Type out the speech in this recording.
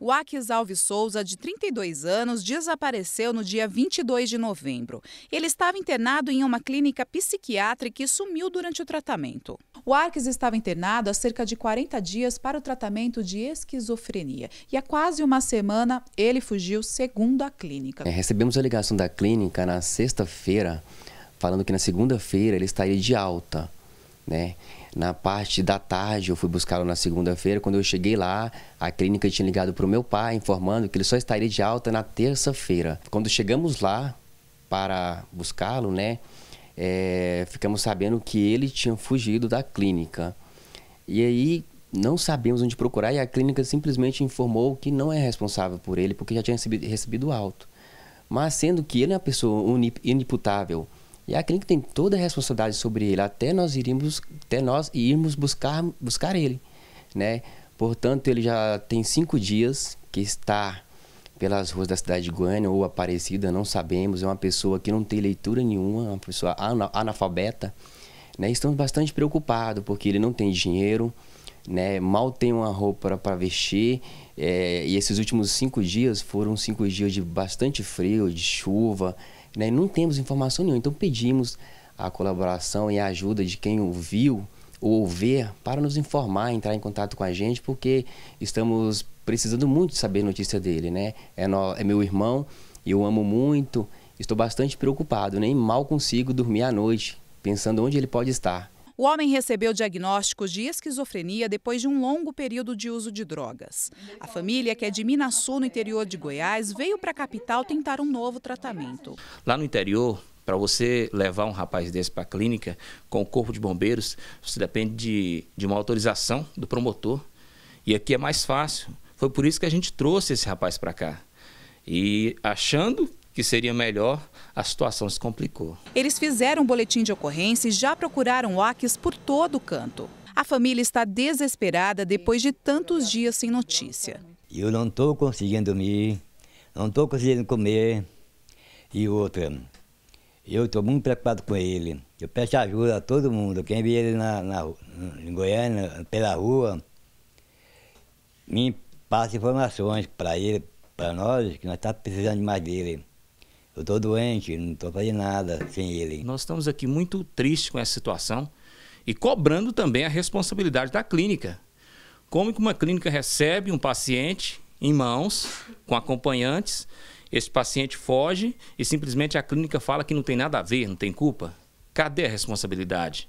O Aques Alves Souza, de 32 anos, desapareceu no dia 22 de novembro. Ele estava internado em uma clínica psiquiátrica e sumiu durante o tratamento. O Arques estava internado há cerca de 40 dias para o tratamento de esquizofrenia e há quase uma semana ele fugiu, segundo a clínica. É, recebemos a ligação da clínica na sexta-feira, falando que na segunda-feira ele estaria de alta, né? Na parte da tarde, eu fui buscá-lo na segunda-feira. Quando eu cheguei lá, a clínica tinha ligado para o meu pai, informando que ele só estaria de alta na terça-feira. Quando chegamos lá para buscá-lo, né, é, ficamos sabendo que ele tinha fugido da clínica. E aí não sabemos onde procurar e a clínica simplesmente informou que não é responsável por ele, porque já tinha recebido, recebido alto. Mas sendo que ele é uma pessoa inimputável. E a clínica tem toda a responsabilidade sobre ele, até nós irmos, até nós irmos buscar, buscar ele, né? Portanto, ele já tem cinco dias que está pelas ruas da cidade de Goiânia ou Aparecida, não sabemos. É uma pessoa que não tem leitura nenhuma, uma pessoa analfabeta. Né? Estamos bastante preocupados porque ele não tem dinheiro, né? mal tem uma roupa para vestir. É, e esses últimos cinco dias foram cinco dias de bastante frio, de chuva. Né? Não temos informação nenhuma, então pedimos a colaboração e a ajuda de quem ouviu ou ver para nos informar, entrar em contato com a gente, porque estamos precisando muito de saber notícia dele, né? É, no, é meu irmão, eu amo muito, estou bastante preocupado, nem né? mal consigo dormir à noite, pensando onde ele pode estar. O homem recebeu diagnósticos de esquizofrenia depois de um longo período de uso de drogas. A família, que é de Minasu, no interior de Goiás, veio para a capital tentar um novo tratamento. Lá no interior, para você levar um rapaz desse para a clínica com o corpo de bombeiros, você depende de, de uma autorização do promotor. E aqui é mais fácil. Foi por isso que a gente trouxe esse rapaz para cá. E achando que seria melhor, a situação se complicou. Eles fizeram um boletim de ocorrência e já procuraram o Aques por todo o canto. A família está desesperada depois de tantos dias sem notícia. Eu não estou conseguindo dormir, não estou conseguindo comer. E outra, eu estou muito preocupado com ele. Eu peço ajuda a todo mundo. Quem vê ele na, na, em Goiânia, pela rua, me passa informações para ele, para nós, que nós estamos tá precisando mais dele eu estou doente, não estou fazendo nada sem ele. Nós estamos aqui muito tristes com essa situação e cobrando também a responsabilidade da clínica. Como que uma clínica recebe um paciente em mãos, com acompanhantes, esse paciente foge e simplesmente a clínica fala que não tem nada a ver, não tem culpa? Cadê a responsabilidade?